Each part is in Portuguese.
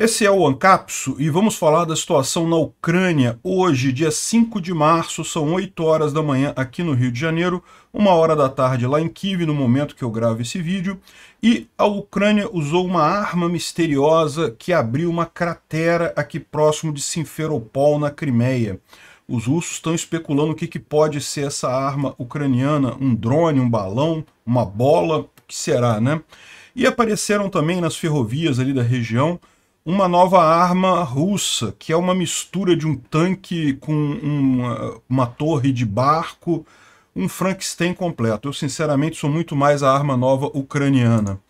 Esse é o Ancapso e vamos falar da situação na Ucrânia. Hoje, dia 5 de março, são 8 horas da manhã aqui no Rio de Janeiro, uma hora da tarde lá em Kiev, no momento que eu gravo esse vídeo. E a Ucrânia usou uma arma misteriosa que abriu uma cratera aqui próximo de Simferopol, na Crimeia. Os russos estão especulando o que, que pode ser essa arma ucraniana, um drone, um balão, uma bola, o que será, né? E apareceram também nas ferrovias ali da região uma nova arma russa, que é uma mistura de um tanque com uma, uma torre de barco, um Frankenstein completo. Eu, sinceramente, sou muito mais a arma nova ucraniana.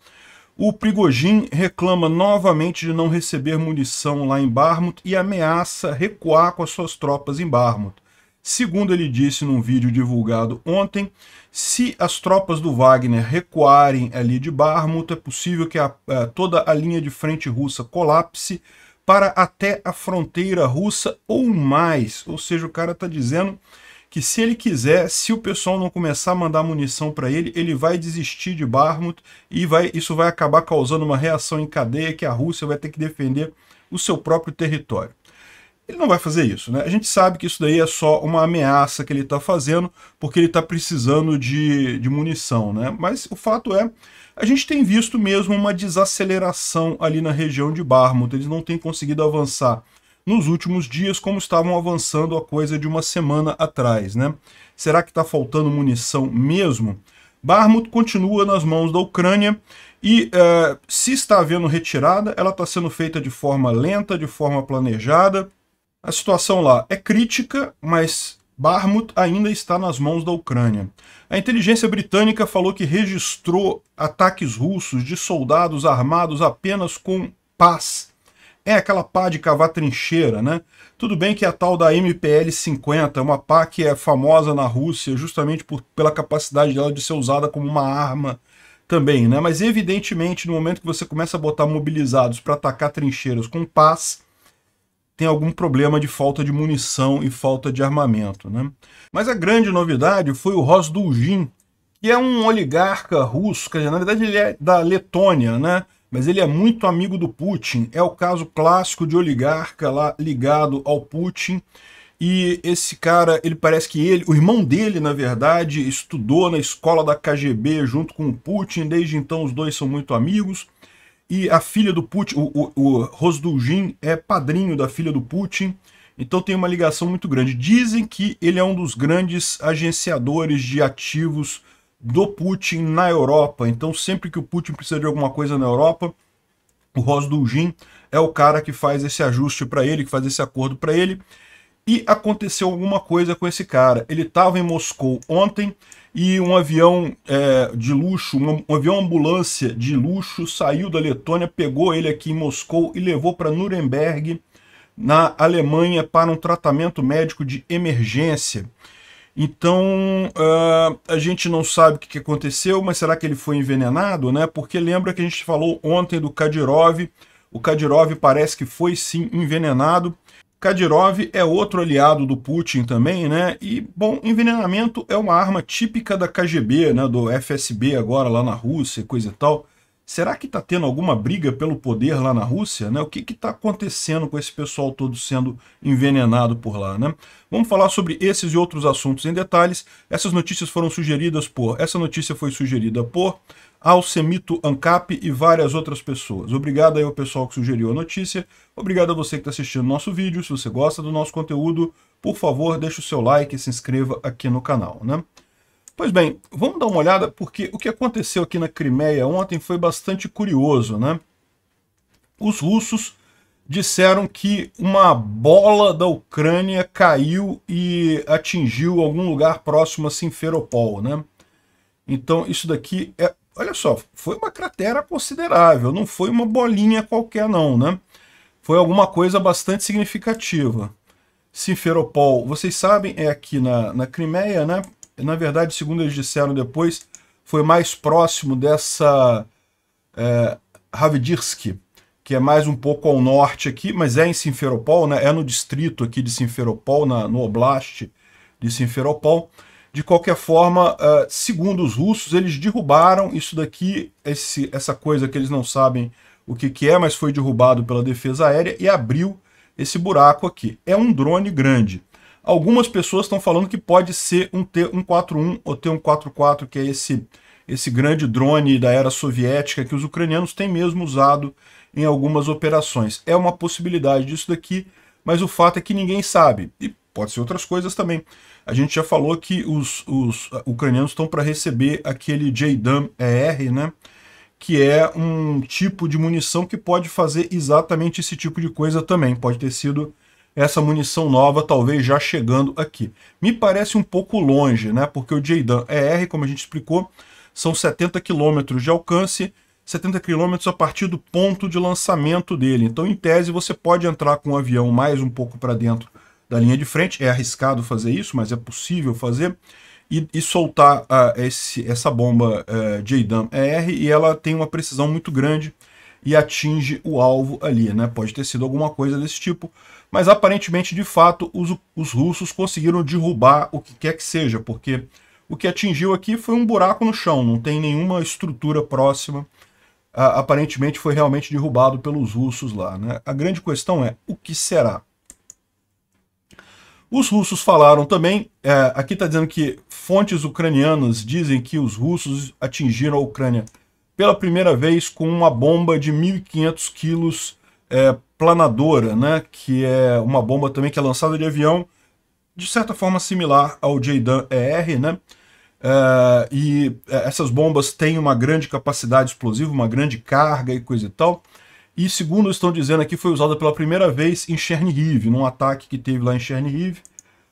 O Prigojin reclama novamente de não receber munição lá em Barmut e ameaça recuar com as suas tropas em Barmut. Segundo ele disse num vídeo divulgado ontem, se as tropas do Wagner recuarem ali de Barmut, é possível que a, a, é, toda a linha de frente russa colapse para até a fronteira russa ou mais. Ou seja, o cara está dizendo que se ele quiser, se o pessoal não começar a mandar munição para ele, ele vai desistir de Barmut e vai, isso vai acabar causando uma reação em cadeia que a Rússia vai ter que defender o seu próprio território. Ele não vai fazer isso, né? A gente sabe que isso daí é só uma ameaça que ele está fazendo, porque ele está precisando de, de munição, né? Mas o fato é, a gente tem visto mesmo uma desaceleração ali na região de Barmouth. Eles não têm conseguido avançar nos últimos dias como estavam avançando a coisa de uma semana atrás, né? Será que está faltando munição mesmo? Barmut continua nas mãos da Ucrânia e uh, se está havendo retirada, ela está sendo feita de forma lenta, de forma planejada, a situação lá é crítica, mas Barmut ainda está nas mãos da Ucrânia. A inteligência britânica falou que registrou ataques russos de soldados armados apenas com paz. É aquela pá de cavar trincheira, né? Tudo bem que a tal da MPL-50, uma pá que é famosa na Rússia justamente por, pela capacidade dela de ser usada como uma arma também, né? Mas evidentemente, no momento que você começa a botar mobilizados para atacar trincheiras com paz, tem algum problema de falta de munição e falta de armamento. Né? Mas a grande novidade foi o Rosdulgin, que é um oligarca russo, que na verdade ele é da Letônia, né? mas ele é muito amigo do Putin. É o caso clássico de oligarca lá ligado ao Putin. E esse cara, ele parece que ele, o irmão dele, na verdade, estudou na escola da KGB junto com o Putin. Desde então, os dois são muito amigos. E a filha do Putin, o, o, o Rosduljin é padrinho da filha do Putin, então tem uma ligação muito grande. Dizem que ele é um dos grandes agenciadores de ativos do Putin na Europa. Então sempre que o Putin precisa de alguma coisa na Europa, o Rosduljin é o cara que faz esse ajuste para ele, que faz esse acordo para ele e aconteceu alguma coisa com esse cara. Ele estava em Moscou ontem e um avião é, de luxo, um, um, avião ambulância de luxo saiu da Letônia, pegou ele aqui em Moscou e levou para Nuremberg, na Alemanha, para um tratamento médico de emergência. Então, uh, a gente não sabe o que, aconteceu, mas será que ele foi envenenado? Né? Porque lembra que a gente falou ontem do Kadyrov, o Kadyrov parece que foi sim envenenado, Kadyrov é outro aliado do Putin também, né? E, bom, envenenamento é uma arma típica da KGB, né? Do FSB agora lá na Rússia, coisa e tal. Será que está tendo alguma briga pelo poder lá na Rússia? Né? O que está acontecendo com esse pessoal todo sendo envenenado por lá? Né? Vamos falar sobre esses e outros assuntos em detalhes. Essas notícias foram sugeridas por... Essa notícia foi sugerida por Alcemito Ancap e várias outras pessoas. Obrigado aí ao pessoal que sugeriu a notícia. Obrigado a você que está assistindo nosso vídeo. Se você gosta do nosso conteúdo, por favor, deixe o seu like e se inscreva aqui no canal, né? Pois bem, vamos dar uma olhada porque o que aconteceu aqui na Crimeia ontem foi bastante curioso, né? Os russos disseram que uma bola da Ucrânia caiu e atingiu algum lugar próximo a Simferopol, né? Então isso daqui é olha só, foi uma cratera considerável, não foi uma bolinha qualquer não, né? Foi alguma coisa bastante significativa. Simferopol, vocês sabem, é aqui na, na Crimeia, né? Na verdade, segundo eles disseram depois, foi mais próximo dessa é, Havidirsk, que é mais um pouco ao norte aqui, mas é em Simferopol, né? É no distrito aqui de Simferopol, na, no oblast de Simferopol. De qualquer forma, uh, segundo os russos, eles derrubaram isso daqui, esse, essa coisa que eles não sabem o que, que é, mas foi derrubado pela defesa aérea e abriu esse buraco aqui. É um drone grande. Algumas pessoas estão falando que pode ser um T-141 ou T-144, que é esse, esse grande drone da era soviética que os ucranianos têm mesmo usado em algumas operações. É uma possibilidade disso daqui, mas o fato é que ninguém sabe. E pode ser outras coisas também. A gente já falou que os, os ucranianos estão para receber aquele JDAM-ER, né? que é um tipo de munição que pode fazer exatamente esse tipo de coisa também. Pode ter sido essa munição nova, talvez já chegando aqui. Me parece um pouco longe, né? Porque o JDAM ER, como a gente explicou, são 70 quilômetros de alcance, 70 quilômetros a partir do ponto de lançamento dele. Então, em tese, você pode entrar com o avião mais um pouco para dentro da linha de frente. É arriscado fazer isso, mas é possível fazer. E, e soltar ah, esse, essa bomba uh, JDAM ER e ela tem uma precisão muito grande e atinge o alvo ali, né? Pode ter sido alguma coisa desse tipo, mas aparentemente, de fato, os, os russos conseguiram derrubar o que quer que seja, porque o que atingiu aqui foi um buraco no chão, não tem nenhuma estrutura próxima. Ah, aparentemente foi realmente derrubado pelos russos lá, né? A grande questão é o que será? Os russos falaram também, é, aqui está dizendo que fontes ucranianas dizem que os russos atingiram a Ucrânia pela primeira vez com uma bomba de 1.500 quilos é, planadora, né, que é uma bomba também que é lançada de avião, de certa forma similar ao JDAM-ER, né, é, e é, essas bombas têm uma grande capacidade explosiva, uma grande carga e coisa e tal, e segundo estão dizendo aqui, foi usada pela primeira vez em Chernihiv, num ataque que teve lá em Chernihiv.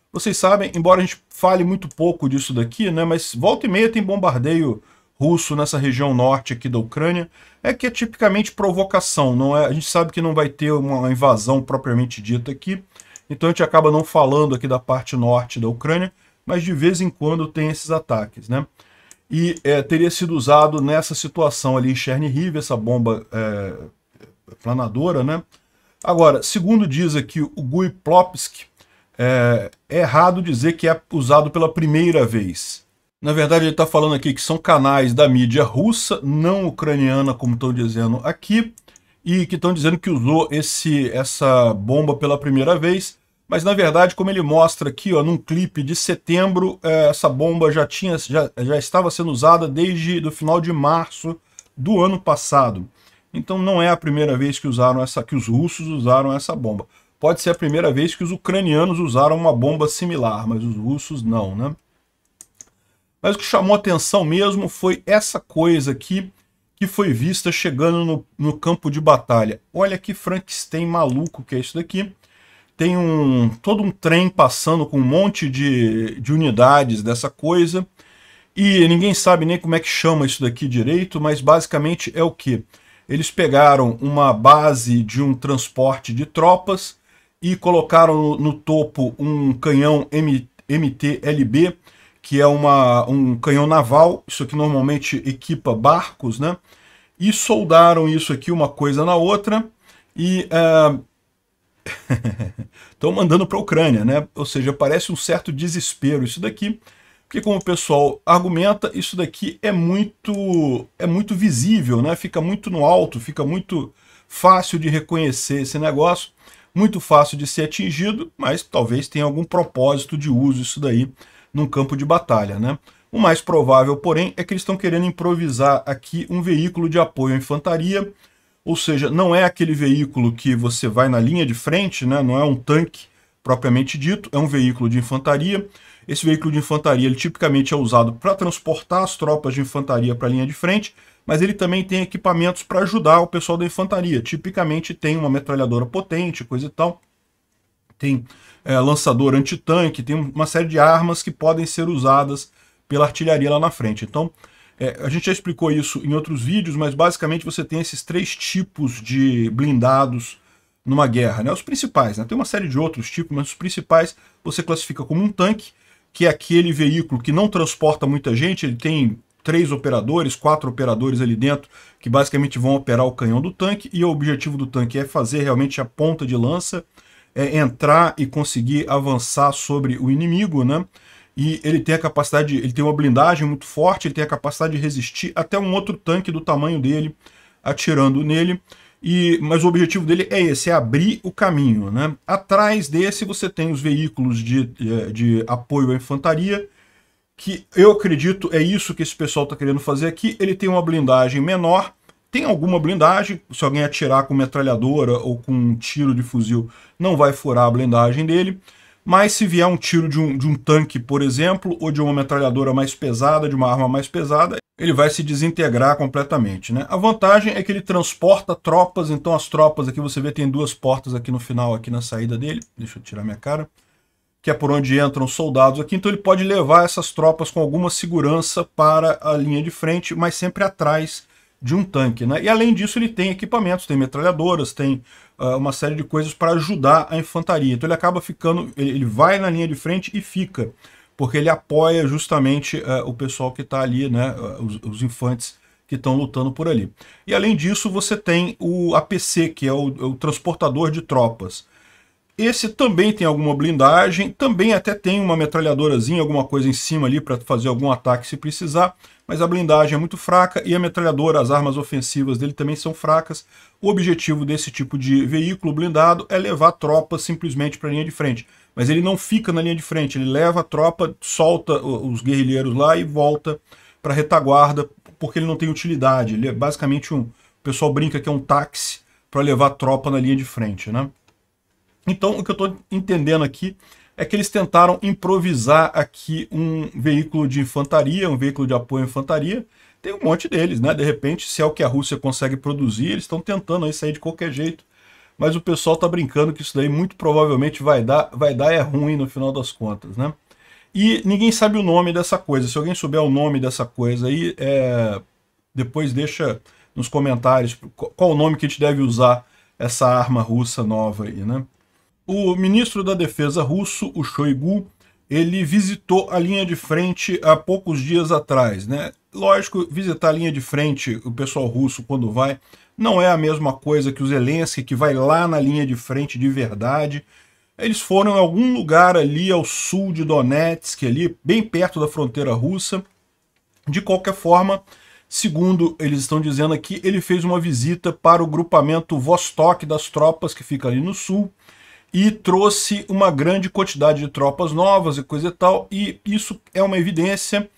Vocês sabem, embora a gente fale muito pouco disso daqui, né, mas volta e meia tem bombardeio russo nessa região norte aqui da Ucrânia, é que é tipicamente provocação, não é? A gente sabe que não vai ter uma invasão propriamente dita aqui, então a gente acaba não falando aqui da parte norte da Ucrânia, mas de vez em quando tem esses ataques, né? E é, teria sido usado nessa situação ali em Chernihiv, essa bomba é, planadora, né? Agora, segundo diz aqui o Gui Plopsky, é, é errado dizer que é usado pela primeira vez. Na verdade, ele está falando aqui que são canais da mídia russa, não ucraniana, como estão dizendo aqui, e que estão dizendo que usou esse, essa bomba pela primeira vez. Mas, na verdade, como ele mostra aqui, ó, num clipe de setembro, é, essa bomba já, tinha, já, já estava sendo usada desde o final de março do ano passado. Então não é a primeira vez que usaram essa que os russos usaram essa bomba. Pode ser a primeira vez que os ucranianos usaram uma bomba similar, mas os russos não, né? Mas o que chamou atenção mesmo foi essa coisa aqui que foi vista chegando no, no campo de batalha. Olha que Frankenstein maluco que é isso daqui. Tem um todo um trem passando com um monte de, de unidades dessa coisa. E ninguém sabe nem como é que chama isso daqui direito, mas basicamente é o que? eles pegaram uma base de um transporte de tropas e colocaram no, no topo um canhão M, MTLB, que é uma, um canhão naval, isso aqui normalmente equipa barcos, né? E soldaram isso aqui uma coisa na outra e estão é, uh... mandando para a Ucrânia, né? Ou seja, parece um certo desespero isso daqui. Porque como o pessoal argumenta, isso daqui é muito é muito visível, né? Fica muito no alto, fica muito fácil de reconhecer esse negócio, muito fácil de ser atingido, mas talvez tenha algum propósito de uso isso daí num campo de batalha, né? O mais provável, porém, é que eles estão querendo improvisar aqui um veículo de apoio à infantaria, ou seja, não é aquele veículo que você vai na linha de frente, né? não é um tanque propriamente dito, é um veículo de infantaria, esse veículo de infantaria ele tipicamente é usado para transportar as tropas de infantaria para a linha de frente, mas ele também tem equipamentos para ajudar o pessoal da infantaria. Tipicamente tem uma metralhadora potente, coisa e tal. Tem é, lançador antitanque, tem uma série de armas que podem ser usadas pela artilharia lá na frente. Então, é, a gente já explicou isso em outros vídeos, mas basicamente você tem esses três tipos de blindados numa guerra, né? Os principais, né? Tem uma série de outros tipos, mas os principais você classifica como um tanque, que é aquele veículo que não transporta muita gente, ele tem três operadores, quatro operadores ali dentro, que basicamente vão operar o canhão do tanque, e o objetivo do tanque é fazer realmente a ponta de lança, é entrar e conseguir avançar sobre o inimigo, né? E ele tem a capacidade, ele tem uma blindagem muito forte, ele tem a capacidade de resistir até um outro tanque do tamanho dele atirando nele. E, mas o objetivo dele é esse, é abrir o caminho. Né? Atrás desse você tem os veículos de, eh, de apoio à infantaria, que eu acredito é isso que esse pessoal está querendo fazer aqui. Ele tem uma blindagem menor, tem alguma blindagem, se alguém atirar com metralhadora ou com um tiro de fuzil, não vai furar a blindagem dele. Mas se vier um tiro de um, de um tanque, por exemplo, ou de uma metralhadora mais pesada, de uma arma mais pesada, ele vai se desintegrar completamente. Né? A vantagem é que ele transporta tropas, então as tropas aqui você vê tem duas portas aqui no final, aqui na saída dele. Deixa eu tirar minha cara que é por onde entram soldados aqui, então ele pode levar essas tropas com alguma segurança para a linha de frente, mas sempre atrás de um tanque. Né? E além disso ele tem equipamentos, tem metralhadoras, tem ah, uma série de coisas para ajudar a infantaria. Então ele acaba ficando, ele vai na linha de frente e fica, porque ele apoia justamente ah, o pessoal que está ali, né, ah, os, os infantes que estão lutando por ali. E além disso, você tem o APC, que é o, é o transportador de tropas. Esse também tem alguma blindagem, também até tem uma metralhadorazinha, alguma coisa em cima ali para fazer algum ataque se precisar, mas a blindagem é muito fraca e a metralhadora, as armas ofensivas dele também são fracas. O objetivo desse tipo de veículo blindado é levar tropa simplesmente para a linha de frente, mas ele não fica na linha de frente, ele leva a tropa, solta os guerrilheiros lá e volta para a retaguarda, porque ele não tem utilidade, ele é basicamente um... O pessoal brinca que é um táxi para levar tropa na linha de frente, né? Então, o que eu estou entendendo aqui é que eles tentaram improvisar aqui um veículo de infantaria, um veículo de apoio à infantaria. Tem um monte deles, né? De repente, se é o que a Rússia consegue produzir, eles estão tentando aí sair de qualquer jeito. Mas o pessoal está brincando que isso daí muito provavelmente vai dar, vai dar é ruim no final das contas, né? E ninguém sabe o nome dessa coisa. Se alguém souber o nome dessa coisa aí, é... depois deixa nos comentários qual o nome que a gente deve usar essa arma russa nova aí, né? o ministro da Defesa russo, o Shoigu, ele visitou a linha de frente há poucos dias atrás, né? Lógico, visitar a linha de frente, o pessoal russo quando vai, não é a mesma coisa que o Zelensky, que vai lá na linha de frente de verdade. Eles foram em algum lugar ali ao sul de Donetsk, ali bem perto da fronteira russa. De qualquer forma, segundo eles estão dizendo aqui, ele fez uma visita para o grupamento Vostok das tropas que fica ali no sul e trouxe uma grande quantidade de tropas novas e coisa e tal, e isso é uma evidência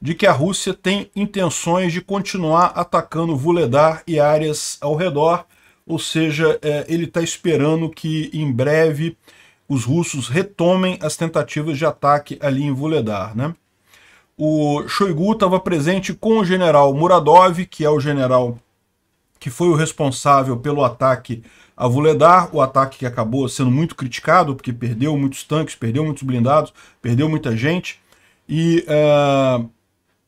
de que a Rússia tem intenções de continuar atacando Vuledar e áreas ao redor, ou seja, é, ele está esperando que em breve os russos retomem as tentativas de ataque ali em Vuledar. Né? O Shoigu estava presente com o general Muradov, que é o general que foi o responsável pelo ataque a Vuledar, o ataque que acabou sendo muito criticado, porque perdeu muitos tanques, perdeu muitos blindados, perdeu muita gente. E, uh,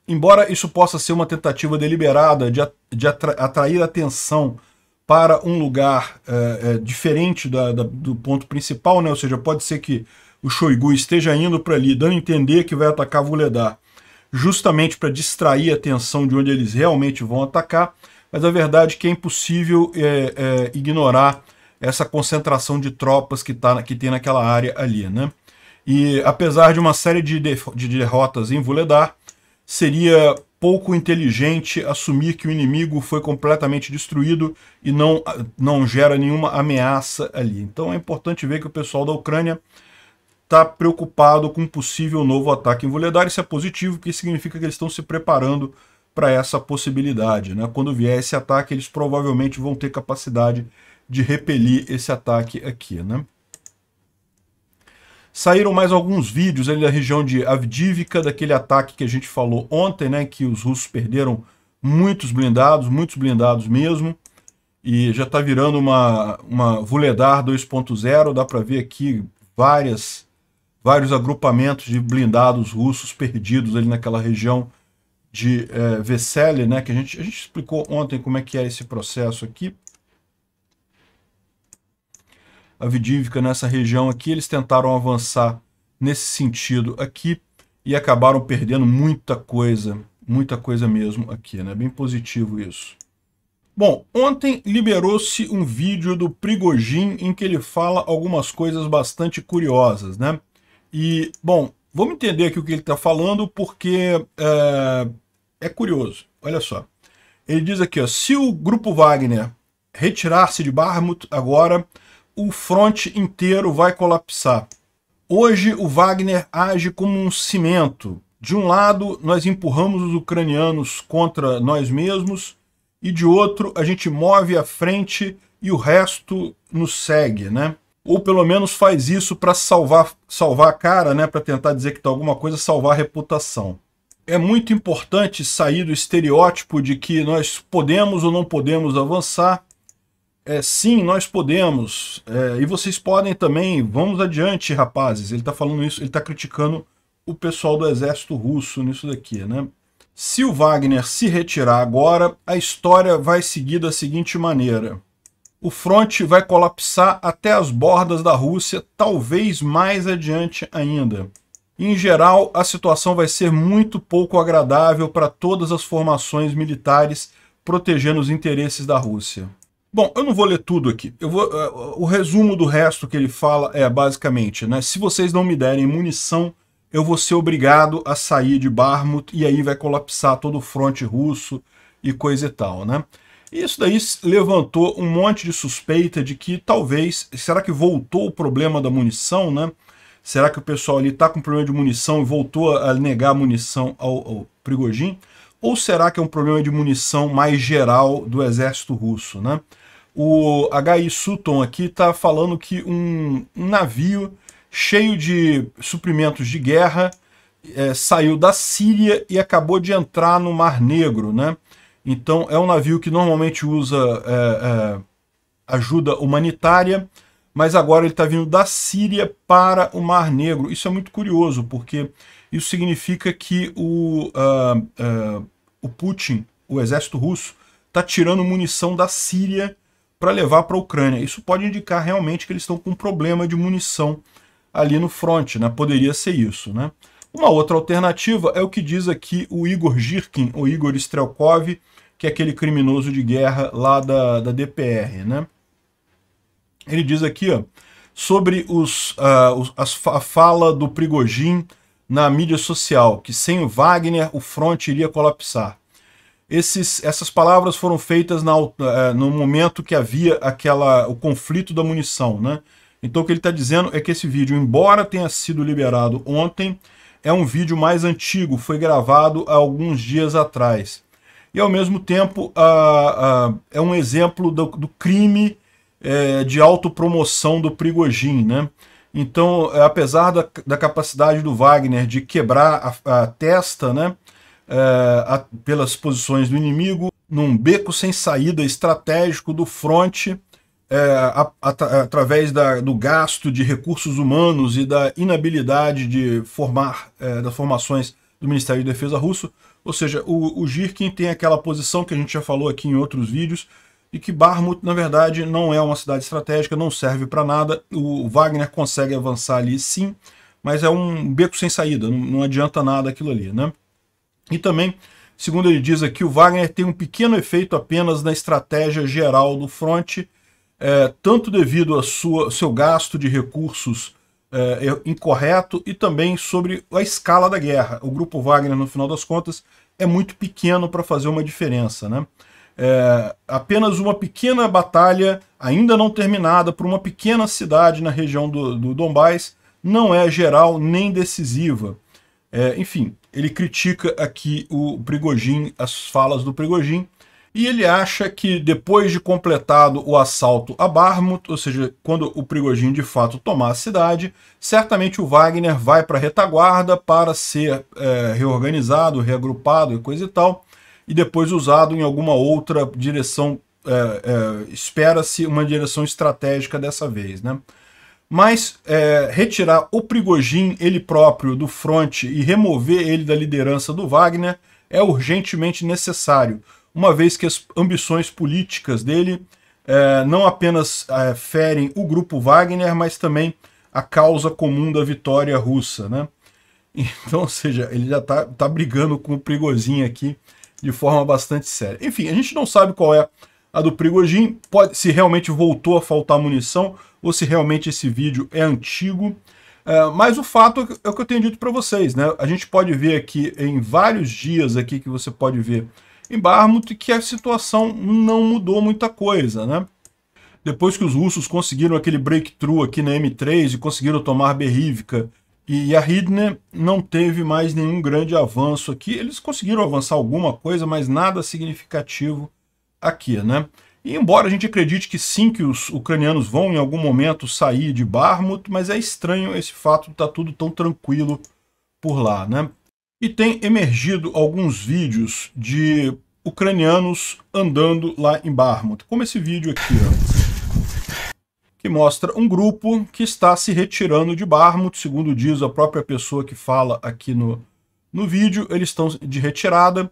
embora isso possa ser uma tentativa deliberada de, de atra atrair atenção para um lugar uh, uh, diferente da, da, do ponto principal, né? ou seja, pode ser que o Shoigu esteja indo para ali, dando a entender que vai atacar Vuledar, justamente para distrair a atenção de onde eles realmente vão atacar, mas a verdade é que é impossível é, é, ignorar essa concentração de tropas que, tá, que tem naquela área ali. Né? E apesar de uma série de, de, derrotas em Vuledar, seria pouco inteligente assumir que o inimigo foi completamente destruído e não, não gera nenhuma ameaça ali. Então é importante ver que o pessoal da Ucrânia está preocupado com um possível novo ataque em Vuledar. Isso é positivo, porque significa que eles estão se preparando para essa possibilidade. Né? Quando vier esse ataque, eles provavelmente vão ter capacidade de repelir esse ataque aqui. Né? Saíram mais alguns vídeos ali da região de Avdivka, daquele ataque que a gente falou ontem, né, que os russos perderam muitos blindados, muitos blindados mesmo, e já está virando uma, uma Vuledar 2.0, dá para ver aqui várias, vários agrupamentos de blindados russos perdidos ali naquela região de é, né, que a gente, a gente explicou ontem como é que é esse processo aqui. A vidívica nessa região aqui, eles tentaram avançar nesse sentido aqui e acabaram perdendo muita coisa, muita coisa mesmo aqui, né? Bem positivo isso. Bom, ontem liberou-se um vídeo do Prigojin em que ele fala algumas coisas bastante curiosas, né? E, bom, Vamos entender aqui o que ele está falando, porque é, é, curioso. Olha só. Ele diz aqui, ó, se o grupo Wagner retirar-se de Barmut agora, o fronte inteiro vai colapsar. Hoje o Wagner age como um cimento. De um lado, nós empurramos os ucranianos contra nós mesmos, e de outro, a gente move a frente e o resto nos segue, né? ou pelo menos faz isso para salvar, salvar a cara, né, para tentar dizer que tem tá alguma coisa, salvar a reputação. É muito importante sair do estereótipo de que nós podemos ou não podemos avançar. É, sim, nós podemos. É, e vocês podem também. Vamos adiante, rapazes. Ele está falando isso, ele está criticando o pessoal do exército russo nisso daqui, né? Se o Wagner se retirar agora, a história vai seguir da seguinte maneira o fronte vai colapsar até as bordas da Rússia, talvez mais adiante ainda. Em geral, a situação vai ser muito pouco agradável para todas as formações militares protegendo os interesses da Rússia. Bom, eu não vou ler tudo aqui. Eu vou, uh, o resumo do resto que ele fala é basicamente, né? Se vocês não me derem munição, eu vou ser obrigado a sair de Barmut e aí vai colapsar todo o fronte russo e coisa e tal, né? E isso daí levantou um monte de suspeita de que talvez, será que voltou o problema da munição, né? Será que o pessoal ali está com problema de munição e voltou a negar munição ao, ao Ou será que é um problema de munição mais geral do exército russo, né? O H.I. Sutton aqui está falando que um, um, navio cheio de suprimentos de guerra é, saiu da Síria e acabou de entrar no Mar Negro, né? Então, é um navio que normalmente usa é, é, ajuda humanitária, mas agora ele está vindo da Síria para o Mar Negro. Isso é muito curioso, porque isso significa que o, uh, uh, o Putin, o exército russo, está tirando munição da Síria para levar para a Ucrânia. Isso pode indicar realmente que eles estão com um problema de munição ali no fronte, né? Poderia ser isso, né? Uma outra alternativa é o que diz aqui o Igor Girkin, o Igor Strelkov, que é aquele criminoso de guerra lá da, da DPR, né? Ele diz aqui, ó, sobre os, uh, os, as, a fala do Prigogine na mídia social, que sem o Wagner o fronte iria colapsar. Esses, essas palavras foram feitas na, uh, no momento que havia aquela, o conflito da munição. Né? Então o que ele está dizendo é que esse vídeo, embora tenha sido liberado ontem, é um vídeo mais antigo, foi gravado há alguns dias atrás e, ao mesmo tempo, é um exemplo do, do crime é, de autopromoção do Prigogine. Né? Então, é, apesar da, da, capacidade do Wagner de quebrar a, a testa né, é, pelas posições do inimigo, num beco sem saída estratégico do fronte, é, através da, do gasto de recursos humanos e da inabilidade de formar, é, das formações do Ministério de Defesa russo, ou seja, o, o Girkin tem aquela posição que a gente já falou aqui em outros vídeos, e que Barmut, na verdade, não é uma cidade estratégica, não serve para nada. O Wagner consegue avançar ali sim, mas é um beco sem saída, não, não adianta nada aquilo ali. Né? E também, segundo ele diz aqui, o Wagner tem um pequeno efeito apenas na estratégia geral do front é, eh, tanto devido ao seu gasto de recursos eh, incorreto e também sobre a escala da guerra. O grupo Wagner, no final das contas, é muito pequeno para fazer uma diferença. Né? É, apenas uma pequena batalha, ainda não terminada, por uma pequena cidade na região do, do Donbás, não é geral nem decisiva. É, enfim, ele critica aqui o Prigogine, as falas do Prigogine, e ele acha que depois de completado o assalto a Barmut, ou seja, quando o Prigogine de fato tomar a cidade, certamente o Wagner vai para a retaguarda para ser é, reorganizado, reagrupado e coisa e tal, e depois usado em alguma outra direção, é, é, espera-se uma direção estratégica dessa vez, né? Mas é, retirar o Prigogine ele próprio do fronte e remover ele da liderança do Wagner é urgentemente necessário, uma vez que as ambições políticas dele é, não apenas eh, ferem o grupo Wagner, mas também a causa comum da vitória russa. Né? Então, ou seja, ele já está tá brigando com o Prigozhin aqui de forma bastante séria. Enfim, a gente não sabe qual é a do Prigojin, pode, se realmente voltou a faltar munição ou se realmente esse vídeo é antigo. É, mas o fato é, é o que eu tenho dito para vocês, né? A gente pode ver aqui em vários dias aqui que você pode ver em Barmut que a situação não mudou muita coisa, né? Depois que os russos conseguiram aquele breakthrough aqui na M3 e conseguiram tomar Berrivka e a Hidne não teve mais nenhum grande avanço aqui. Eles conseguiram avançar alguma coisa, mas nada significativo aqui, né? E embora a gente acredite que sim, que os ucranianos vão em algum momento sair de Barmut, mas é estranho esse fato de estar tá tudo tão tranquilo por lá, né? E tem emergido alguns vídeos de ucranianos andando lá em Barmut, como esse vídeo aqui, ó, que mostra um grupo que está se retirando de Barmut, segundo diz a própria pessoa que fala aqui no, no vídeo, eles estão de retirada.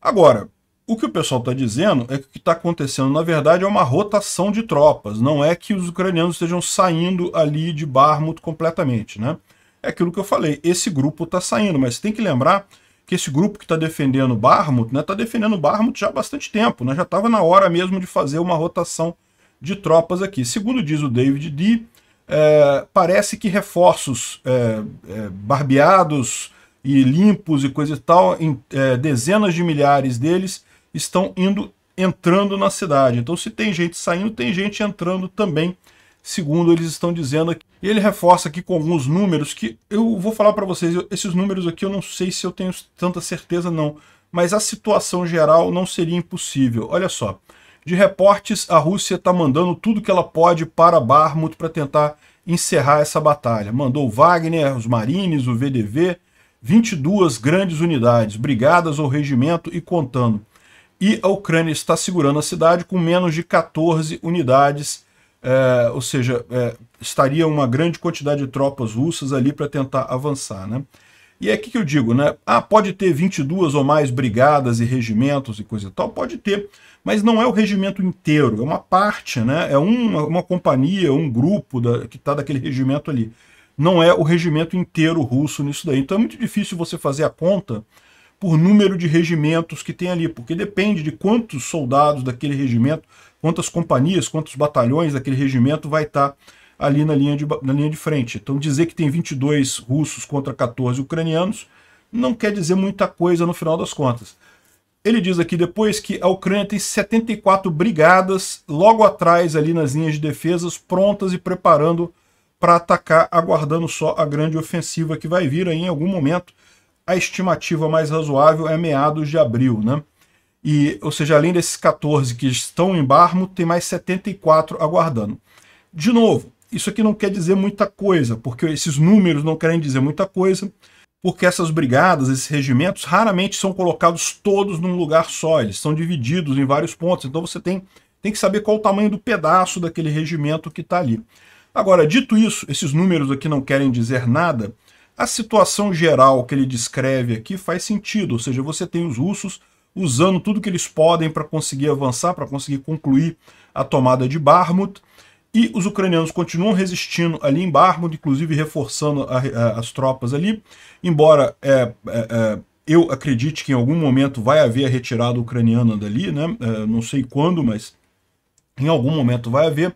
Agora, o que o pessoal está dizendo é que o que está acontecendo, na verdade, é uma rotação de tropas, não é que os ucranianos estejam saindo ali de Barmut completamente, né? é aquilo que eu falei, esse grupo está saindo, mas tem que lembrar que esse grupo que está defendendo o Barmut, está né, defendendo o Barmut já há bastante tempo, né, já estava na hora mesmo de fazer uma rotação de tropas aqui. Segundo diz o David Dee, é, parece que reforços é, é, barbeados e limpos e coisa e tal, em, é, dezenas de milhares deles estão indo entrando na cidade. Então se tem gente saindo, tem gente entrando também segundo eles estão dizendo aqui. E ele reforça aqui com alguns números que eu vou falar para vocês, esses números aqui eu não sei se eu tenho tanta certeza não, mas a situação geral não seria impossível. Olha só, de reportes, a Rússia está mandando tudo que ela pode para Barmut para tentar encerrar essa batalha. Mandou Wagner, os Marines, o VDV, 22 grandes unidades, brigadas ou regimento e contando. E a Ucrânia está segurando a cidade com menos de 14 unidades é, ou seja, é, estaria uma grande quantidade de tropas russas ali para tentar avançar. Né? E é aqui que eu digo, né? Ah, pode ter 22 ou mais brigadas e regimentos e coisa e tal, pode ter, mas não é o regimento inteiro, é uma parte, né? É uma, uma companhia, um grupo da, que está daquele regimento ali. Não é o regimento inteiro russo nisso daí. Então é muito difícil você fazer a conta por número de regimentos que tem ali, porque depende de quantos soldados daquele regimento, quantas companhias, quantos batalhões daquele regimento vai estar tá ali na linha, de, na linha de frente. Então dizer que tem 22 russos contra 14 ucranianos não quer dizer muita coisa no final das contas. Ele diz aqui depois que a Ucrânia tem 74 brigadas logo atrás ali nas linhas de defesas prontas e preparando para atacar, aguardando só a grande ofensiva que vai vir aí em algum momento a estimativa mais razoável é meados de abril, né? E, ou seja, além desses 14 que estão em barmo, tem mais 74 aguardando. De novo, isso aqui não quer dizer muita coisa, porque esses números não querem dizer muita coisa, porque essas brigadas, esses regimentos, raramente são colocados todos num lugar só, eles são divididos em vários pontos, então você tem, tem que saber qual o tamanho do pedaço daquele regimento que está ali. Agora, dito isso, esses números aqui não querem dizer nada, a situação geral que ele descreve aqui faz sentido, ou seja, você tem os russos usando tudo que eles podem para conseguir avançar, para conseguir concluir a tomada de Barmut, e os ucranianos continuam resistindo ali em Barmut, inclusive reforçando a, a, as tropas ali, embora é, é, é, eu acredite que em algum momento vai haver a retirada ucraniana dali, né? É, não sei quando, mas em algum momento vai haver.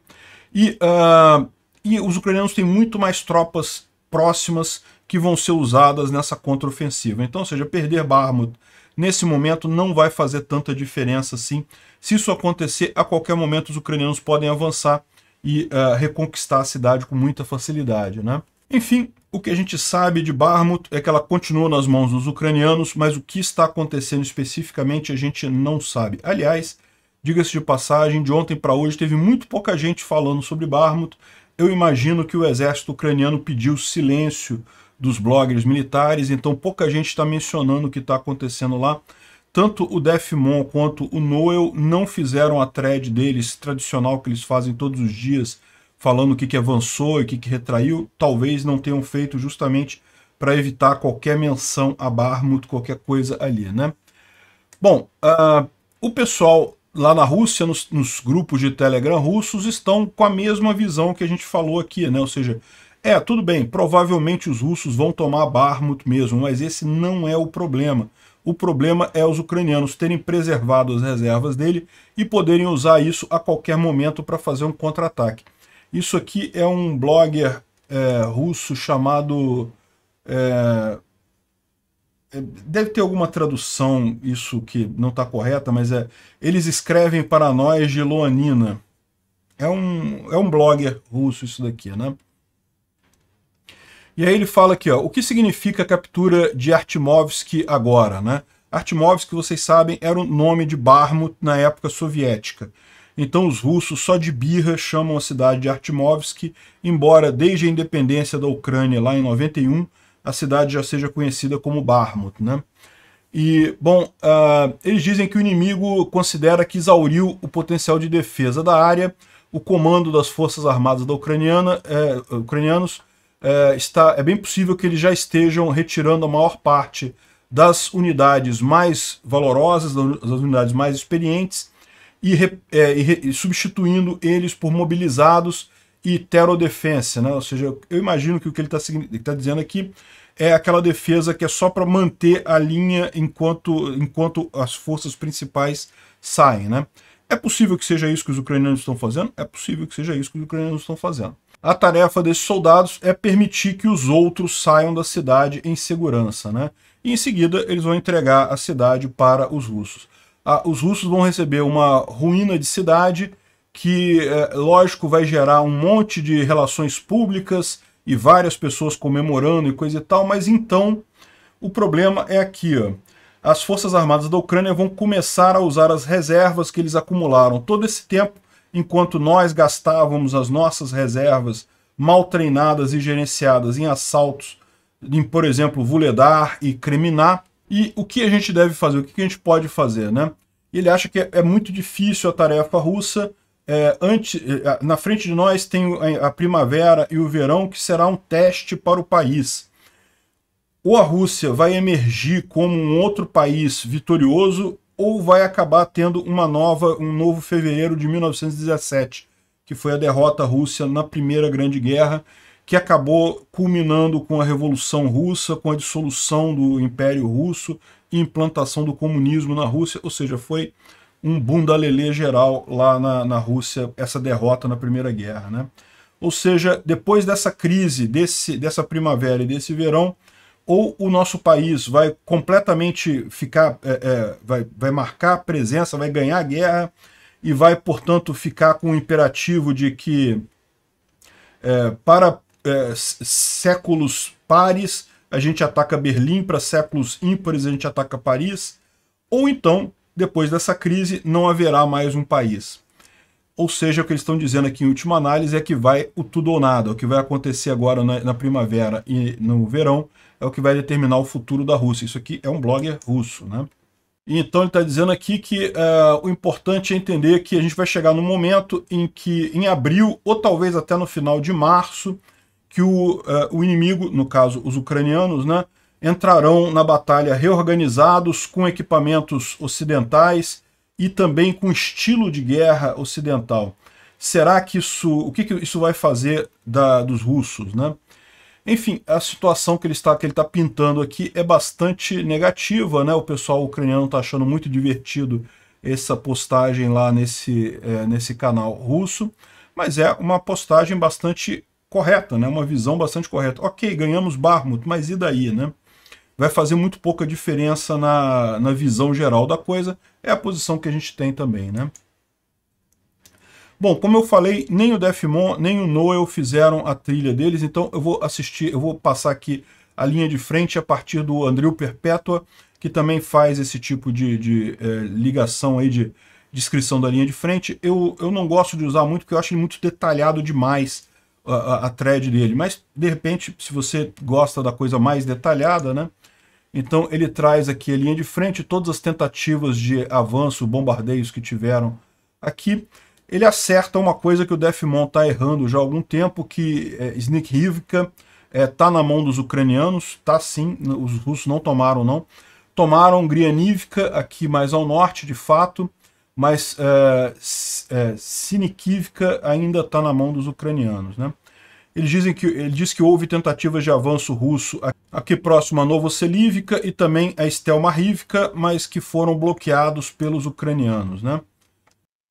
E, uh, e os ucranianos têm muito mais tropas próximas que vão ser usadas nessa contraofensiva. Então, ou seja, perder Barmut nesse momento não vai fazer tanta diferença assim. Se isso acontecer, a qualquer momento os ucranianos podem avançar e uh, reconquistar a cidade com muita facilidade. Né? Enfim, o que a gente sabe de Barmut é que ela continua nas mãos dos ucranianos, mas o que está acontecendo especificamente a gente não sabe. Aliás, diga-se de passagem, de ontem para hoje teve muito pouca gente falando sobre Barmut. Eu imagino que o exército ucraniano pediu silêncio dos bloggers militares, então pouca gente está mencionando o que está acontecendo lá. Tanto o Defmon quanto o Noel não fizeram a thread deles tradicional que eles fazem todos os dias, falando o que, que avançou e o que, que retraiu. Talvez não tenham feito justamente para evitar qualquer menção a Barmut, qualquer coisa ali, né? Bom, uh, o pessoal lá na Rússia, nos, nos, grupos de Telegram russos, estão com a mesma visão que a gente falou aqui, né? Ou seja, é, tudo bem, provavelmente os russos vão tomar Barmut mesmo, mas esse não é o problema. O problema é os ucranianos terem preservado as reservas dele e poderem usar isso a qualquer momento para fazer um contra-ataque. Isso aqui é um blogger é, russo chamado... É, é deve ter alguma tradução isso que não está correta, mas é... Eles escrevem para nós de Loanina. É um, é um blogger russo isso daqui, né? E aí ele fala aqui, ó, o que significa a captura de Artimovsky agora, né? Artimovsky, vocês sabem, era o nome de Barmut na época soviética. Então os russos só de birra chamam a cidade de Artimovsky, embora desde a independência da Ucrânia, lá em 91, a cidade já seja conhecida como Barmut, né? E, bom, uh, eles dizem que o inimigo considera que exauriu o potencial de defesa da área, o comando das forças armadas da ucraniana, eh, ucranianos é, está, é bem possível que eles já estejam retirando a maior parte das unidades mais valorosas, das unidades mais experientes, e, re, é, e, re, e substituindo eles por mobilizados e terodefensa. Né? Ou seja, eu imagino que o que ele está tá dizendo aqui é aquela defesa que é só para manter a linha enquanto, enquanto as forças principais saem. Né? É possível que seja isso que os ucranianos estão fazendo? É possível que seja isso que os ucranianos estão fazendo a tarefa desses soldados é permitir que os outros saiam da cidade em segurança, né? E em seguida eles vão entregar a cidade para os russos. Ah, os russos vão receber uma ruína de cidade que, é, lógico, vai gerar um monte de relações públicas e várias pessoas comemorando e coisa e tal, mas então o problema é aqui, ó. As forças armadas da Ucrânia vão começar a usar as reservas que eles acumularam todo esse tempo enquanto nós gastávamos as nossas reservas mal treinadas e gerenciadas em assaltos, em, por exemplo, Vuledar e Criminar. E o que a gente deve fazer? O que a gente pode fazer, né? Ele acha que é, é muito difícil a tarefa russa. É, antes, é, na frente de nós tem a primavera e o verão, que será um teste para o país. Ou a Rússia vai emergir como um outro país vitorioso ou vai acabar tendo uma nova, um novo fevereiro de 1917, que foi a derrota russa na Primeira Grande Guerra, que acabou culminando com a Revolução Russa, com a dissolução do Império Russo e implantação do comunismo na Rússia, ou seja, foi um bundalelê geral lá na, na Rússia, essa derrota na Primeira Guerra. Né? Ou seja, depois dessa crise, desse, dessa primavera e desse verão, ou o nosso país vai completamente ficar, é, é, vai, vai marcar presença, vai ganhar a guerra e vai, portanto, ficar com o imperativo de que é, para é, séculos pares a gente ataca Berlim, para séculos ímpares a gente ataca Paris, ou então, depois dessa crise, não haverá mais um país. Ou seja, o que eles estão dizendo aqui em última análise é que vai o tudo ou nada, o que vai acontecer agora na, na primavera e no verão é o que vai determinar o futuro da Rússia. Isso aqui é um blogger russo, né? Então ele está dizendo aqui que eh, o importante é entender que a gente vai chegar num momento em que, em abril, ou talvez até no final de março, que o, eh, o inimigo, no caso os ucranianos, né, entrarão na batalha reorganizados, com equipamentos ocidentais e também com estilo de guerra ocidental. Será que isso, o que, que isso vai fazer da, dos russos, né? Enfim, a situação que ele está que ele está pintando aqui é bastante negativa, né? O pessoal ucraniano está achando muito divertido essa postagem lá nesse, é, nesse canal russo, mas é uma postagem bastante correta, né? Uma visão bastante correta. Ok, ganhamos Barmut, mas e daí, né? Vai fazer muito pouca diferença na, na visão geral da coisa. É a posição que a gente tem também, né? Bom, como eu falei, nem o Defmon, nem o Noel fizeram a trilha deles, então eu vou assistir, eu vou passar aqui a linha de frente a partir do Andrew Perpétua, que também faz esse tipo de, de é, ligação aí de descrição da linha de frente. Eu, eu não gosto de usar muito, porque eu acho ele muito detalhado demais, a, a, a thread dele. Mas, de repente, se você gosta da coisa mais detalhada, né? Então ele traz aqui a linha de frente, todas as tentativas de avanço, bombardeios que tiveram aqui ele acerta uma coisa que o Defmon está errando já há algum tempo, que é, Sneak Rivka está é, tá na mão dos ucranianos, está sim, os russos não tomaram não. Tomaram Grianivka aqui mais ao norte, de fato, mas é, é Sinikivka ainda está na mão dos ucranianos. Né? Eles dizem que, ele diz que houve tentativas de avanço russo aqui próximo a Novoselivka e também a Stelmarivka, mas que foram bloqueados pelos ucranianos. Né?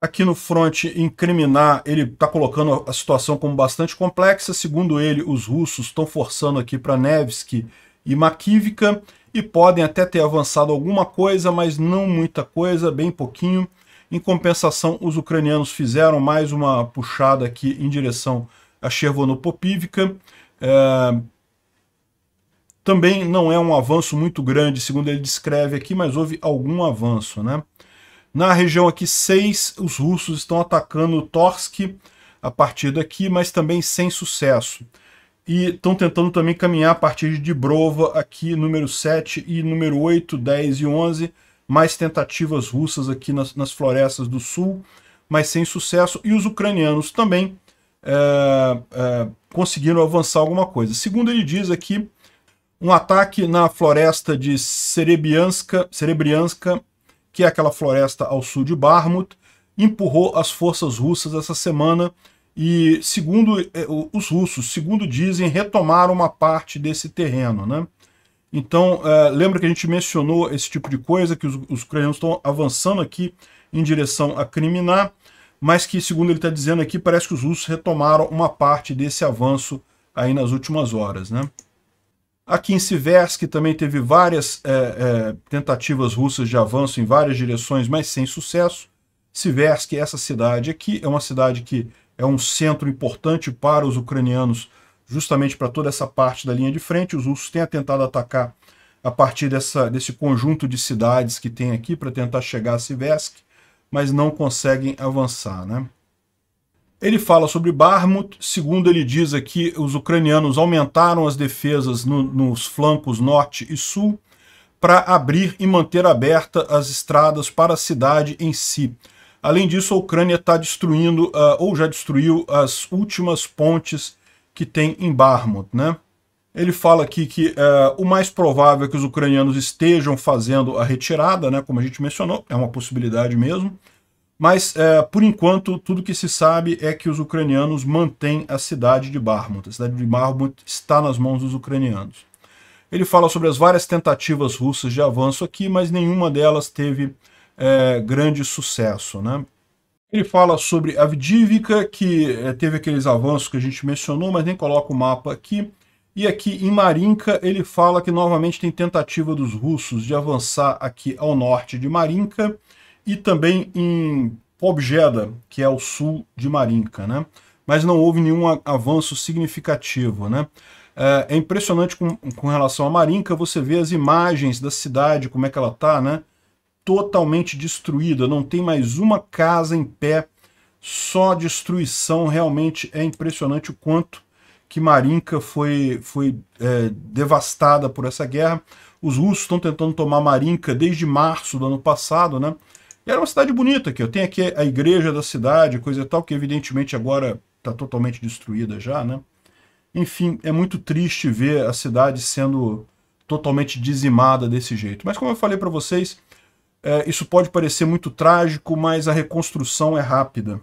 aqui no front incriminar, ele está colocando a situação como bastante complexa. Segundo ele, os russos estão forçando aqui para Nevsky e Makivka e podem até ter avançado alguma coisa, mas não muita coisa, bem pouquinho. Em compensação, os ucranianos fizeram mais uma puxada aqui em direção a Chervonopopivka. É... Também não é um avanço muito grande, segundo ele descreve aqui, mas houve algum avanço, né? Na região aqui 6, os russos estão atacando Torsk a partir daqui, mas também sem sucesso. E estão tentando também caminhar a partir de Brova aqui, número 7 e número 8, 10 e 11. Mais tentativas russas aqui nas, nas florestas do sul, mas sem sucesso. E os ucranianos também é, é, conseguiram avançar alguma coisa. Segundo ele diz aqui, um ataque na floresta de Serebianska, Serebrianska que é aquela floresta ao sul de Barmut, empurrou as forças russas essa semana e, segundo eh, os russos, segundo dizem, retomaram uma parte desse terreno. Né? Então, eh, lembra que a gente mencionou esse tipo de coisa, que os, os ucranianos estão avançando aqui em direção a Crimea, mas que, segundo ele está dizendo aqui, parece que os russos retomaram uma parte desse avanço aí nas últimas horas. Né? Aqui em Siversk também teve várias é, é, tentativas russas de avanço em várias direções, mas sem sucesso. Siversk, é essa cidade aqui, é uma cidade que é um centro importante para os ucranianos, justamente para toda essa parte da linha de frente. Os russos têm tentado atacar a partir dessa, desse conjunto de cidades que tem aqui para tentar chegar a Siversk, mas não conseguem avançar. Né? Ele fala sobre Barmut, segundo ele diz aqui, os ucranianos aumentaram as defesas no, nos flancos norte e sul para abrir e manter aberta as estradas para a cidade em si. Além disso, a Ucrânia está destruindo, uh, ou já destruiu, as últimas pontes que tem em Barmut, né? Ele fala aqui que uh, o mais provável é que os ucranianos estejam fazendo a retirada, né, como a gente mencionou, é uma possibilidade mesmo, mas, é, por enquanto, tudo que se sabe é que os ucranianos mantêm a cidade de Barmut. A cidade de Barmut está nas mãos dos ucranianos. Ele fala sobre as várias tentativas russas de avanço aqui, mas nenhuma delas teve é, grande sucesso. Né? Ele fala sobre Avdivka, que é, teve aqueles avanços que a gente mencionou, mas nem coloca o mapa aqui. E aqui em Marinka ele fala que novamente tem tentativa dos russos de avançar aqui ao norte de Marinka, e também em Pobjeda, que é ao sul de Marinka, né? mas não houve nenhum avanço significativo. Né? É, é impressionante com, com relação a Marinka, você vê as imagens da cidade, como é que ela está, né? totalmente destruída, não tem mais uma casa em pé, só destruição, realmente é impressionante o quanto que Marinka foi, foi é, devastada por essa guerra. Os russos estão tentando tomar Marinka desde março do ano passado, né? E era uma cidade bonita aqui. Eu tenho aqui a igreja da cidade, coisa e tal, que evidentemente agora está totalmente destruída já, né? Enfim, é muito triste ver a cidade sendo totalmente dizimada desse jeito. Mas como eu falei para vocês, é, isso pode parecer muito trágico, mas a reconstrução é rápida.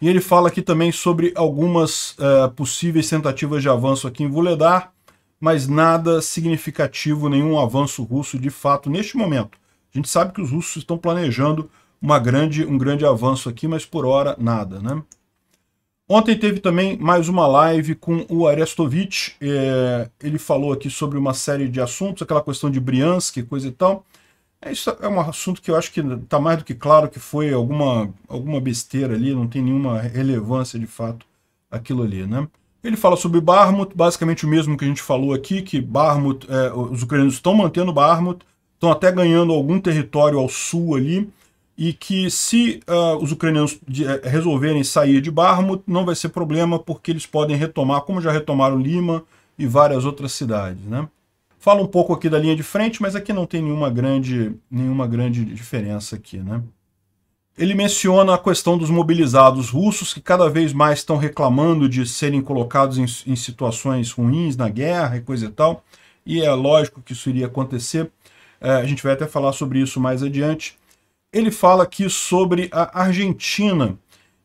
E ele fala aqui também sobre algumas é, possíveis tentativas de avanço aqui em Vuledar, mas nada significativo, nenhum avanço russo de fato neste momento gente sabe que os russos estão planejando uma grande, um grande avanço aqui, mas por hora nada, né? Ontem teve também mais uma live com o Arestovich, é, ele falou aqui sobre uma série de assuntos, aquela questão de Briansk, coisa e tal. É, isso é um assunto que eu acho que está mais do que claro que foi alguma, alguma besteira ali, não tem nenhuma relevância de fato aquilo ali, né? Ele fala sobre Barmut, basicamente o mesmo que a gente falou aqui, que Barmut, é, os ucranianos estão mantendo Barmut, estão até ganhando algum território ao sul ali, e que se uh, os ucranianos de, eh, resolverem sair de Barmut, não vai ser problema, porque eles podem retomar, como já retomaram Lima e várias outras cidades. Né? Fala um pouco aqui da linha de frente, mas aqui não tem nenhuma grande, nenhuma grande diferença aqui. Né? Ele menciona a questão dos mobilizados russos, que cada vez mais estão reclamando de serem colocados em, em situações ruins na guerra e coisa e tal, e é lógico que isso iria acontecer, é, a gente vai até falar sobre isso mais adiante. Ele fala aqui sobre a Argentina,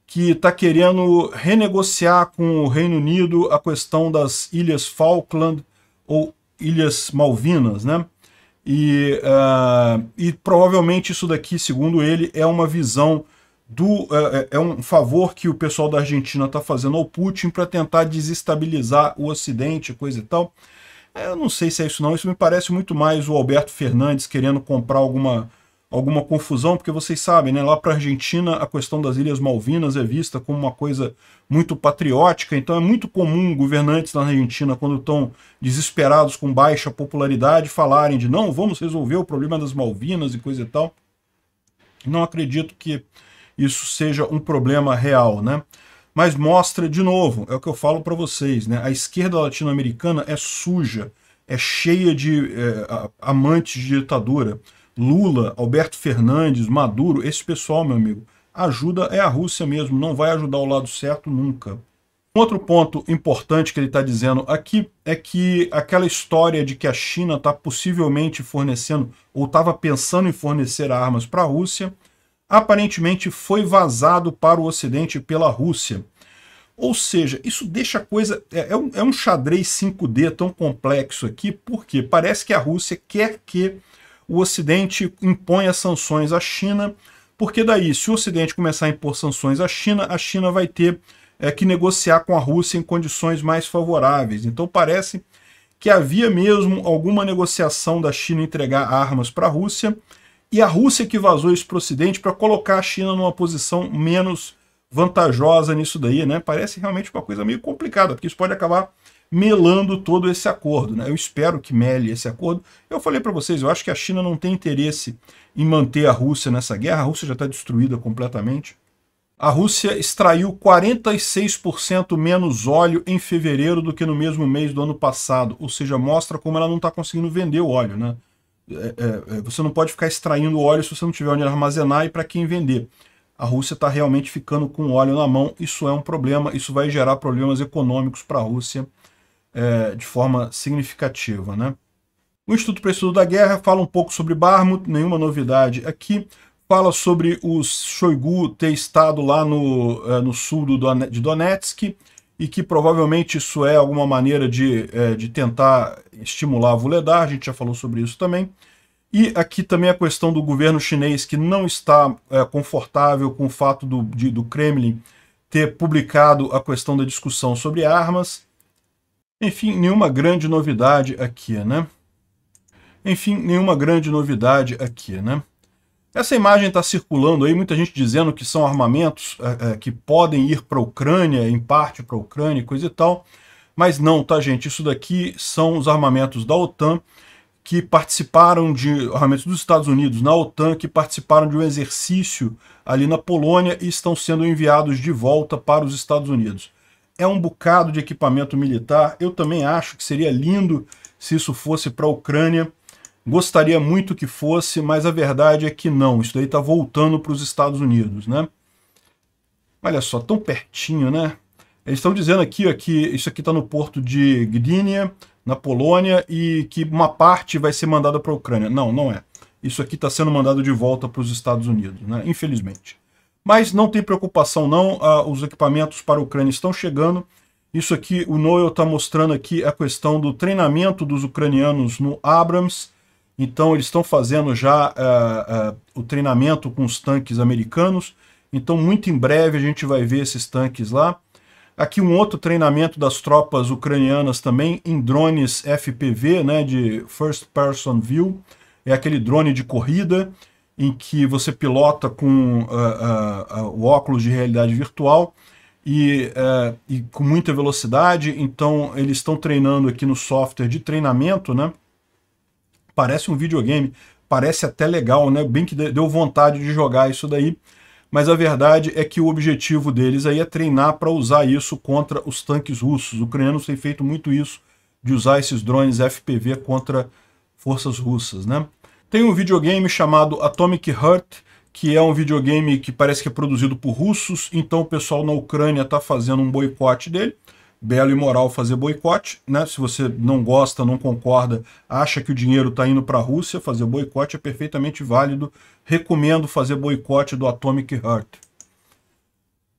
que está querendo renegociar com o Reino Unido a questão das Ilhas Falkland ou Ilhas Malvinas, né? E, uh, e provavelmente isso daqui, segundo ele, é uma visão do... Uh, é um favor que o pessoal da Argentina está fazendo ao Putin para tentar desestabilizar o Ocidente, coisa e tal. É, eu não sei se é isso não, isso me parece muito mais o Alberto Fernandes querendo comprar alguma, alguma confusão, porque vocês sabem, né, lá para a Argentina a questão das Ilhas Malvinas é vista como uma coisa muito patriótica, então é muito comum governantes na Argentina, quando estão desesperados com baixa popularidade, falarem de não, vamos resolver o problema das Malvinas e coisa e tal. Não acredito que isso seja um problema real, né? mas mostra de novo, é o que eu falo para vocês, né? A esquerda latino-americana é suja, é cheia de é, amantes de ditadura. Lula, Alberto Fernandes, Maduro, esse pessoal, meu amigo, ajuda é a Rússia mesmo, não vai ajudar o lado certo nunca. Outro ponto importante que ele está dizendo aqui é que aquela história de que a China está possivelmente fornecendo ou estava pensando em fornecer armas para a Rússia aparentemente foi vazado para o Ocidente pela Rússia. Ou seja, isso deixa a coisa... É, é um, é um xadrez 5D tão complexo aqui, porque parece que a Rússia quer que o Ocidente imponha sanções à China, porque daí, se o Ocidente começar a impor sanções à China, a China vai ter é, que negociar com a Rússia em condições mais favoráveis. Então parece que havia mesmo alguma negociação da China entregar armas para a Rússia, e a Rússia que vazou isso para o Ocidente para colocar a China numa posição menos vantajosa nisso daí, né? Parece realmente uma coisa meio complicada, porque isso pode acabar melando todo esse acordo, né? Eu espero que mele esse acordo. Eu falei para vocês, eu acho que a China não tem interesse em manter a Rússia nessa guerra, a Rússia já está destruída completamente. A Rússia extraiu 46% menos óleo em fevereiro do que no mesmo mês do ano passado, ou seja, mostra como ela não está conseguindo vender o óleo, né? É, é, é, você não pode ficar extraindo óleo se você não tiver onde armazenar e para quem vender. A Rússia está realmente ficando com óleo na mão, isso é um problema, isso vai gerar problemas econômicos para a Rússia é, de forma significativa. Né? O Instituto para Estudo da Guerra fala um pouco sobre Barmut, nenhuma novidade aqui. Fala sobre o Shoigu ter estado lá no, é, no sul do, de Donetsk, e que provavelmente isso é alguma maneira de, é, de tentar estimular a Vuledar, a gente já falou sobre isso também. E aqui também a questão do governo chinês que não está é, confortável com o fato do, de, do Kremlin ter publicado a questão da discussão sobre armas. Enfim, nenhuma grande novidade aqui, né? Enfim, nenhuma grande novidade aqui, né? Essa imagem está circulando aí, muita gente dizendo que são armamentos é, é que podem ir para a Ucrânia, em parte para a Ucrânia e coisa e tal. Mas não, tá, gente? Isso daqui são os armamentos da OTAN que participaram de armamentos dos Estados Unidos na OTAN, que participaram de um exercício ali na Polônia e estão sendo enviados de volta para os Estados Unidos. É um bocado de equipamento militar. Eu também acho que seria lindo se isso fosse para a Ucrânia Gostaria muito que fosse, mas a verdade é que não. Isso daí está voltando para os Estados Unidos, né? Olha só, tão pertinho, né? Eles estão dizendo aqui que isso aqui está no porto de Gdynia, na Polônia, e que uma parte vai ser mandada para a Ucrânia. Não, não é. Isso aqui está sendo mandado de volta para os Estados Unidos, né? Infelizmente. Mas não tem preocupação não, ah, os equipamentos para a Ucrânia estão chegando. Isso aqui, o Noel está mostrando aqui a questão do treinamento dos ucranianos no Abrams, então eles estão fazendo já uh, uh, o treinamento com os tanques americanos. Então muito em breve a gente vai ver esses tanques lá. Aqui um outro treinamento das tropas ucranianas também em drones FPV, né, de First Person View. É aquele drone de corrida em que você pilota com uh, o óculos de realidade virtual e, e com muita velocidade. Então eles estão treinando aqui no software de treinamento, né? Parece um videogame, parece até legal, né? Bem que deu vontade de jogar isso daí. Mas a verdade é que o objetivo deles aí é treinar para usar isso contra os tanques russos. Os ucranianos têm feito muito isso, de usar esses drones FPV contra forças russas, né? Tem um videogame chamado Atomic Heart, que é um videogame que parece que é produzido por russos, então o pessoal na Ucrânia está fazendo um boicote dele belo e moral fazer boicote, né? Se você não gosta, não concorda, acha que o dinheiro está indo para a Rússia, fazer boicote é perfeitamente válido. Recomendo fazer boicote do Atomic Heart.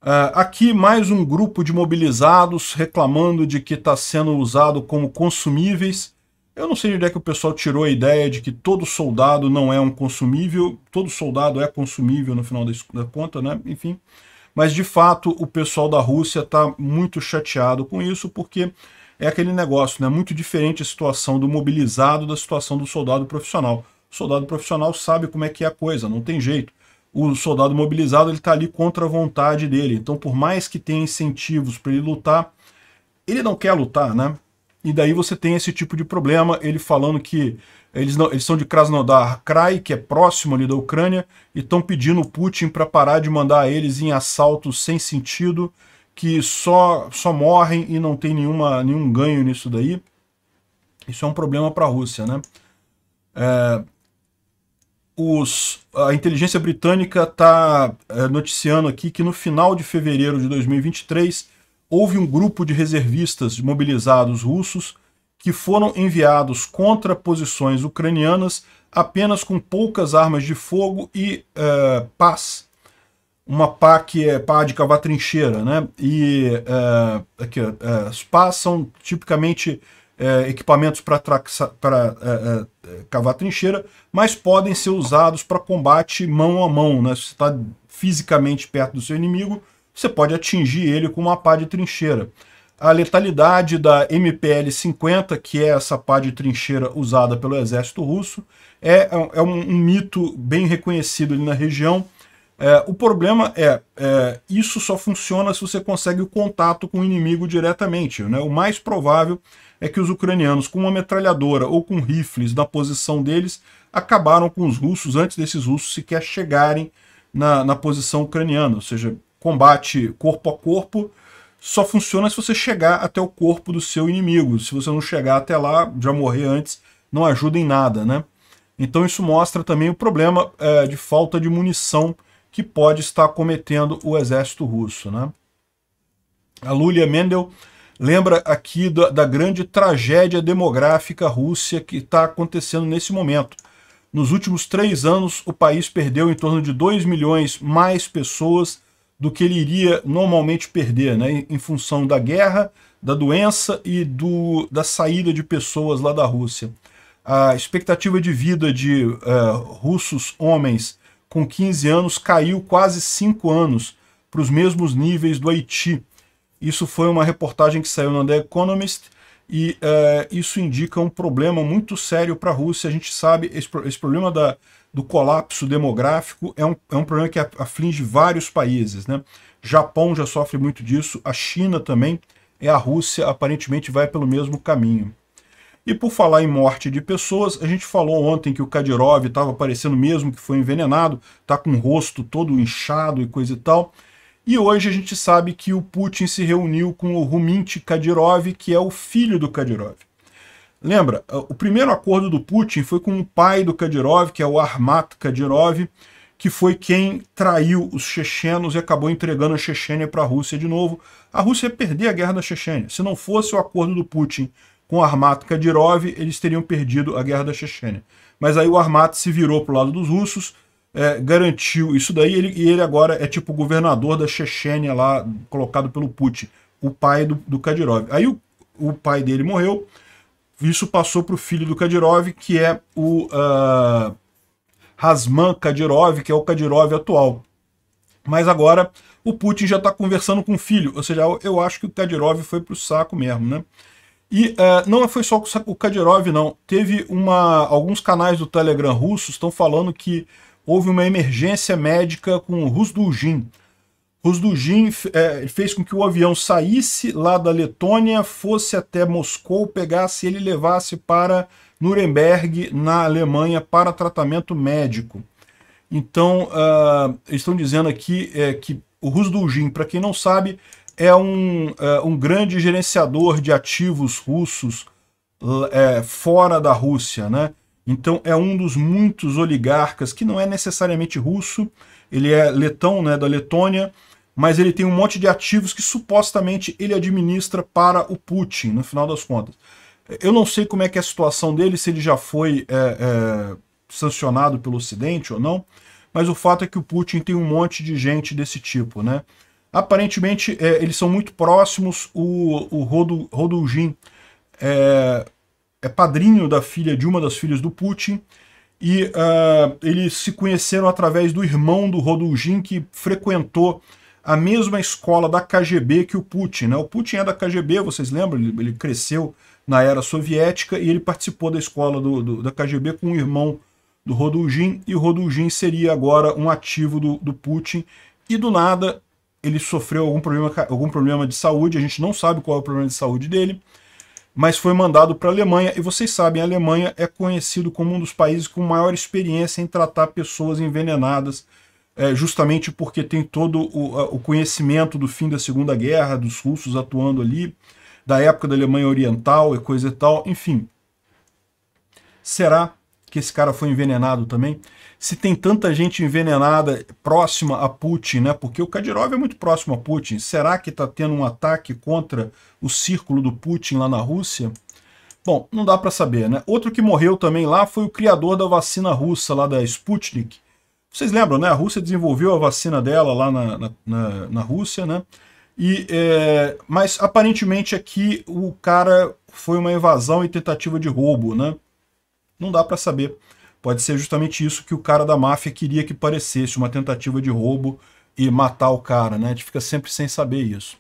Uh, aqui mais um grupo de mobilizados reclamando de que está sendo usado como consumíveis. Eu não sei de onde é que o pessoal tirou a ideia de que todo soldado não é um consumível, todo soldado é consumível no final da conta, né? Enfim. Mas, de fato, o pessoal da Rússia está muito chateado com isso, porque é aquele negócio, né? Muito diferente a situação do mobilizado da situação do soldado profissional. O soldado profissional sabe como é que é a coisa, não tem jeito. O soldado mobilizado ele está ali contra a vontade dele. Então, por mais que tenha incentivos para ele lutar, ele não quer lutar, né? E daí você tem esse tipo de problema, ele falando que eles, não, eles são de Krasnodar Krai, que é próximo ali da Ucrânia, e estão pedindo o Putin para parar de mandar eles em assaltos sem sentido, que só, só morrem e não tem nenhuma, nenhum ganho nisso daí. Isso é um problema para a Rússia, né? É, os, a inteligência britânica está é, noticiando aqui que no final de fevereiro de 2023 houve um grupo de reservistas mobilizados russos que foram enviados contra posições ucranianas apenas com poucas armas de fogo e uh, eh, paz. Uma pá que é pá de cavar trincheira, né? E uh, aqui, uh, as pás são tipicamente uh, equipamentos para cavar trincheira, mas podem ser usados para combate mão a mão, né? Se você está fisicamente perto do seu inimigo, você pode atingir ele com uma pá de trincheira. A letalidade da MPL-50, que é essa pá de trincheira usada pelo exército russo, é, é um, um, mito bem reconhecido ali na região. É, o problema é, é, isso só funciona se você consegue o contato com o inimigo diretamente. Né? O mais provável é que os ucranianos, com uma metralhadora ou com rifles na posição deles, acabaram com os russos antes desses russos sequer chegarem na, na posição ucraniana. Ou seja, combate corpo a corpo só funciona se você chegar até o corpo do seu inimigo. Se você não chegar até lá, já morrer antes, não ajuda em nada, né? Então isso mostra também o problema é, de falta de munição que pode estar cometendo o exército russo, né? A Lulia Mendel lembra aqui da, da grande tragédia demográfica russa que está acontecendo nesse momento. Nos últimos três anos, o país perdeu em torno de 2 milhões mais pessoas do que ele iria normalmente perder, né, em função da guerra, da doença e do, da saída de pessoas lá da Rússia. A expectativa de vida de uh, russos homens com 15 anos caiu quase 5 anos para os mesmos níveis do Haiti. Isso foi uma reportagem que saiu na The Economist e uh, isso indica um problema muito sério para a Rússia. A gente sabe, esse, esse problema da, do colapso demográfico é um, é um problema que aflige vários países. Né? Japão já sofre muito disso, a China também, e é a Rússia aparentemente vai pelo mesmo caminho. E por falar em morte de pessoas, a gente falou ontem que o Kadyrov estava parecendo mesmo que foi envenenado, está com o rosto todo inchado e coisa e tal. E hoje a gente sabe que o Putin se reuniu com o Rumint Kadyrov, que é o filho do Kadyrov. Lembra, o primeiro acordo do Putin foi com o pai do Kadyrov, que é o Armat Kadyrov, que foi quem traiu os chechenos e acabou entregando a Chechênia para a Rússia de novo. A Rússia ia perder a guerra da Chechênia. Se não fosse o acordo do Putin com o Armat Kadyrov, eles teriam perdido a guerra da Chechênia. Mas aí o Armat se virou para o lado dos russos, é, garantiu isso daí, ele, e ele agora é tipo governador da Chechênia lá, colocado pelo Putin, o pai do, do Kadyrov. Aí o, o pai dele morreu, isso passou para o filho do Kadyrov, que é o uh, ah, Hasman Kadyrov, que é o Kadyrov atual. Mas agora o Putin já está conversando com o filho, ou seja, eu acho que o Kadyrov foi para o saco mesmo, né? E uh, não foi só o Kadyrov, não. Teve uma, alguns canais do Telegram russos estão falando que houve uma emergência médica com o Rusdulgin, Rosdugin é, fez com que o avião saísse lá da Letônia, fosse até Moscou, pegasse ele e levasse para Nuremberg, na Alemanha, para tratamento médico. Então, uh, estão dizendo aqui é, que o Rusdulgin, para quem não sabe, é um, uh, um grande gerenciador de ativos russos uh, fora da Rússia. Né? Então, é um dos muitos oligarcas que não é necessariamente russo, ele é letão, né, da Letônia, mas ele tem um monte de ativos que supostamente ele administra para o Putin, no final das contas. Eu não sei como é que é a situação dele, se ele já foi é, é, sancionado pelo Ocidente ou não, mas o fato é que o Putin tem um monte de gente desse tipo, né? Aparentemente, é, eles são muito próximos, o, o Rodulgin é, é padrinho da filha de uma das filhas do Putin, e uh, eles se conheceram através do irmão do Rodulgin, que frequentou a mesma escola da KGB que o Putin. Né? O Putin é da KGB, vocês lembram? Ele, ele cresceu na era soviética e ele participou da escola do, do, da KGB com o irmão do Rodulgin, e o Rodulgin seria agora um ativo do, do Putin, e do nada ele sofreu algum problema, algum problema de saúde, a gente não sabe qual é o problema de saúde dele, mas foi mandado para a Alemanha, e vocês sabem, a Alemanha é conhecido como um dos países com maior experiência em tratar pessoas envenenadas é, justamente porque tem todo o, o, conhecimento do fim da Segunda Guerra, dos russos atuando ali, da época da Alemanha Oriental e coisa e tal, enfim. Será que esse cara foi envenenado também? Se tem tanta gente envenenada próxima a Putin, né? Porque o Kadyrov é muito próximo a Putin. Será que está tendo um ataque contra o círculo do Putin lá na Rússia? Bom, não dá para saber, né? Outro que morreu também lá foi o criador da vacina russa lá da Sputnik, vocês lembram, né? A Rússia desenvolveu a vacina dela lá na, na, na, na Rússia, né? E, é, mas aparentemente aqui o cara foi uma evasão e tentativa de roubo, né? Não dá para saber. Pode ser justamente isso que o cara da máfia queria que parecesse, uma tentativa de roubo e matar o cara, né? A gente fica sempre sem saber isso.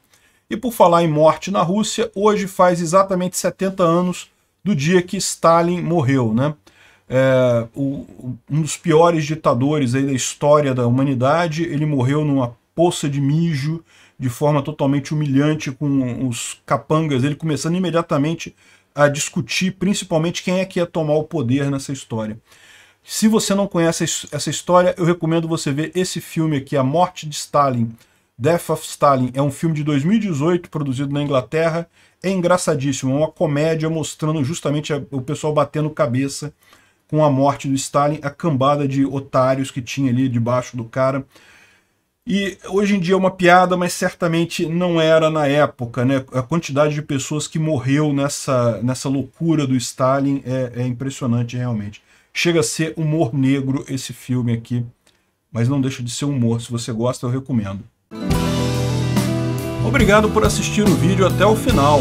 E por falar em morte na Rússia, hoje faz exatamente 70 anos do dia que Stalin morreu, né? é, o, um dos piores ditadores aí da história da humanidade, ele morreu numa poça de mijo de forma totalmente humilhante com os capangas, ele começando imediatamente a discutir principalmente quem é que ia tomar o poder nessa história. Se você não conhece essa história, eu recomendo você ver esse filme aqui, A Morte de Stalin, Death of Stalin. É um filme de 2018, produzido na Inglaterra. É engraçadíssimo, é uma comédia mostrando justamente o pessoal batendo cabeça com a morte do Stalin, a cambada de otários que tinha ali debaixo do cara. E hoje em dia é uma piada, mas certamente não era na época. Né? A quantidade de pessoas que morreu nessa, nessa loucura do Stalin é, é impressionante realmente. Chega a ser humor negro esse filme aqui, mas não deixa de ser humor. Se você gosta, eu recomendo. Obrigado por assistir o vídeo até o final.